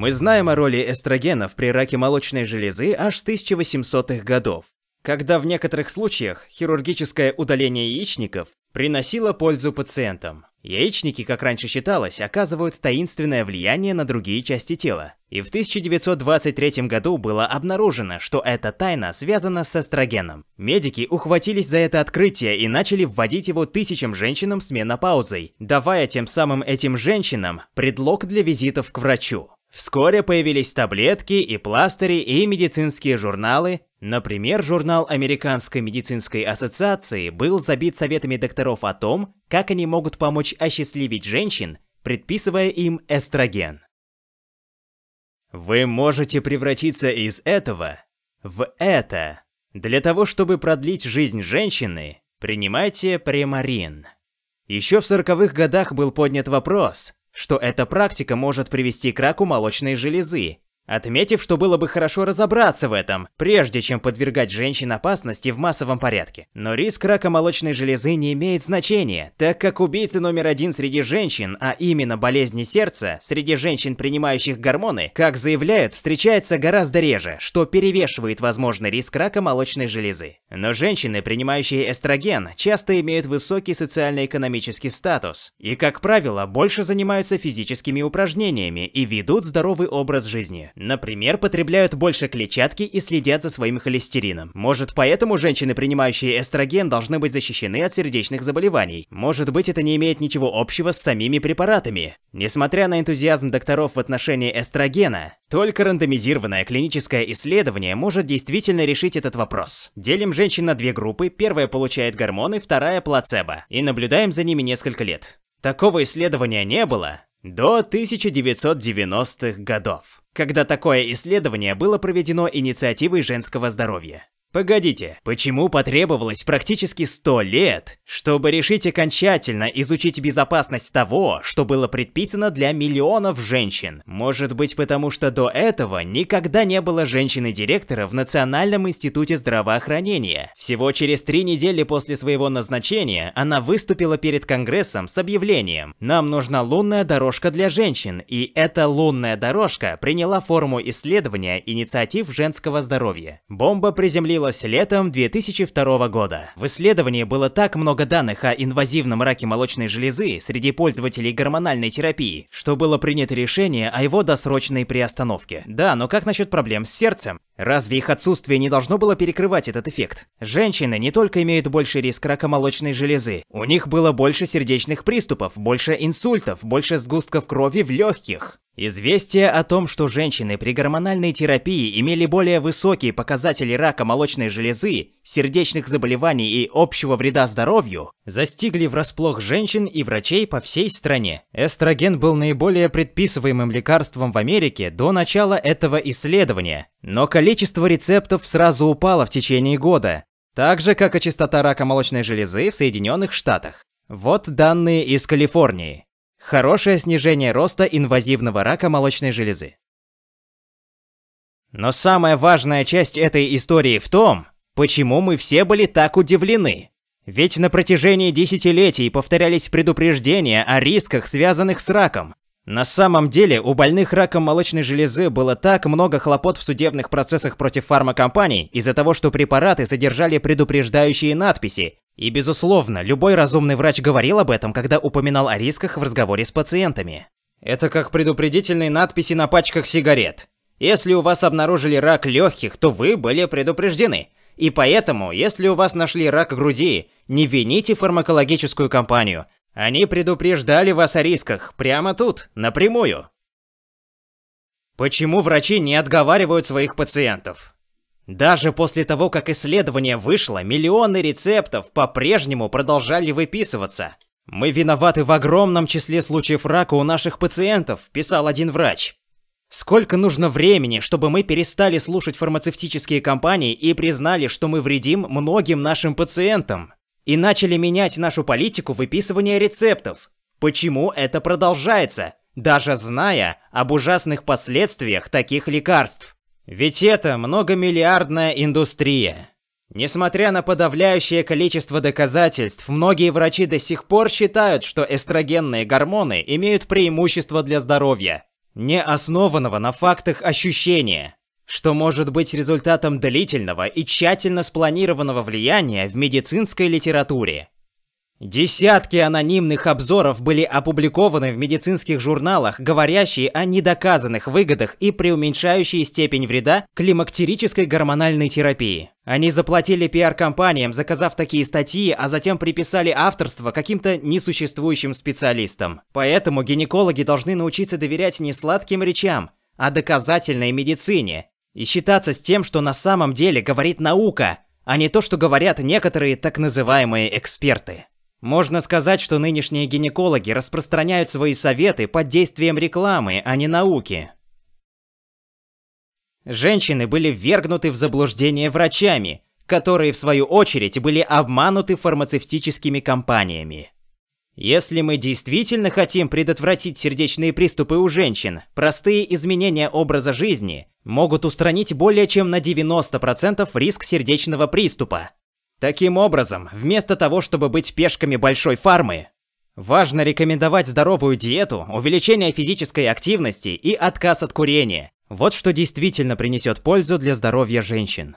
Мы знаем о роли эстрогенов при раке молочной железы аж с 1800-х годов, когда в некоторых случаях хирургическое удаление яичников приносило пользу пациентам. Яичники, как раньше считалось, оказывают таинственное влияние на другие части тела. И в 1923 году было обнаружено, что эта тайна связана с эстрогеном. Медики ухватились за это открытие и начали вводить его тысячам женщинам с менопаузой, давая тем самым этим женщинам предлог для визитов к врачу. Вскоре появились таблетки и пластыри и медицинские журналы. Например, журнал Американской медицинской ассоциации был забит советами докторов о том, как они могут помочь осчастливить женщин, предписывая им эстроген. Вы можете превратиться из этого в это. Для того, чтобы продлить жизнь женщины, принимайте премарин. Еще в 40-х годах был поднят вопрос, что эта практика может привести к раку молочной железы отметив, что было бы хорошо разобраться в этом, прежде чем подвергать женщин опасности в массовом порядке. Но риск рака молочной железы не имеет значения, так как убийца номер один среди женщин, а именно болезни сердца, среди женщин, принимающих гормоны, как заявляют, встречается гораздо реже, что перевешивает возможный риск рака молочной железы. Но женщины, принимающие эстроген, часто имеют высокий социально-экономический статус и, как правило, больше занимаются физическими упражнениями и ведут здоровый образ жизни. Например, потребляют больше клетчатки и следят за своим холестерином. Может, поэтому женщины, принимающие эстроген, должны быть защищены от сердечных заболеваний. Может быть, это не имеет ничего общего с самими препаратами. Несмотря на энтузиазм докторов в отношении эстрогена, только рандомизированное клиническое исследование может действительно решить этот вопрос. Делим женщин на две группы, первая получает гормоны, вторая – плацебо, и наблюдаем за ними несколько лет. Такого исследования не было до 1990-х годов когда такое исследование было проведено инициативой женского здоровья. Погодите, почему потребовалось практически 100 лет, чтобы решить окончательно изучить безопасность того, что было предписано для миллионов женщин? Может быть потому, что до этого никогда не было женщины-директора в Национальном институте здравоохранения. Всего через три недели после своего назначения она выступила перед Конгрессом с объявлением «Нам нужна лунная дорожка для женщин», и эта лунная дорожка приняла форму исследования инициатив женского здоровья. Бомба приземлилась случилось летом 2002 года. В исследовании было так много данных о инвазивном раке молочной железы среди пользователей гормональной терапии, что было принято решение о его досрочной приостановке. Да, но как насчет проблем с сердцем? Разве их отсутствие не должно было перекрывать этот эффект? Женщины не только имеют больше риск рака молочной железы, у них было больше сердечных приступов, больше инсультов, больше сгустков крови в легких. Известие о том, что женщины при гормональной терапии имели более высокие показатели рака молочной железы, сердечных заболеваний и общего вреда здоровью, застигли врасплох женщин и врачей по всей стране. Эстроген был наиболее предписываемым лекарством в Америке до начала этого исследования, но количество рецептов сразу упало в течение года, так же как и частота рака молочной железы в Соединенных Штатах. Вот данные из Калифорнии хорошее снижение роста инвазивного рака молочной железы. Но самая важная часть этой истории в том, почему мы все были так удивлены. Ведь на протяжении десятилетий повторялись предупреждения о рисках, связанных с раком. На самом деле у больных раком молочной железы было так много хлопот в судебных процессах против фармакомпаний из-за того, что препараты содержали предупреждающие надписи, и безусловно, любой разумный врач говорил об этом, когда упоминал о рисках в разговоре с пациентами. Это как предупредительные надписи на пачках сигарет. Если у вас обнаружили рак легких, то вы были предупреждены. И поэтому, если у вас нашли рак груди, не вините фармакологическую компанию. Они предупреждали вас о рисках прямо тут, напрямую. Почему врачи не отговаривают своих пациентов? Даже после того, как исследование вышло, миллионы рецептов по-прежнему продолжали выписываться. «Мы виноваты в огромном числе случаев рака у наших пациентов», – писал один врач. Сколько нужно времени, чтобы мы перестали слушать фармацевтические компании и признали, что мы вредим многим нашим пациентам? И начали менять нашу политику выписывания рецептов. Почему это продолжается, даже зная об ужасных последствиях таких лекарств? Ведь это многомиллиардная индустрия. Несмотря на подавляющее количество доказательств, многие врачи до сих пор считают, что эстрогенные гормоны имеют преимущество для здоровья, не основанного на фактах ощущения, что может быть результатом длительного и тщательно спланированного влияния в медицинской литературе. Десятки анонимных обзоров были опубликованы в медицинских журналах, говорящие о недоказанных выгодах и преуменьшающие степень вреда климактерической гормональной терапии. Они заплатили пиар-компаниям, заказав такие статьи, а затем приписали авторство каким-то несуществующим специалистам. Поэтому гинекологи должны научиться доверять не сладким речам, а доказательной медицине. И считаться с тем, что на самом деле говорит наука, а не то, что говорят некоторые так называемые эксперты. Можно сказать, что нынешние гинекологи распространяют свои советы под действием рекламы, а не науки. Женщины были ввергнуты в заблуждение врачами, которые в свою очередь были обмануты фармацевтическими компаниями. Если мы действительно хотим предотвратить сердечные приступы у женщин, простые изменения образа жизни могут устранить более чем на 90% риск сердечного приступа, Таким образом, вместо того, чтобы быть пешками большой фармы, важно рекомендовать здоровую диету, увеличение физической активности и отказ от курения. Вот что действительно принесет пользу для здоровья женщин.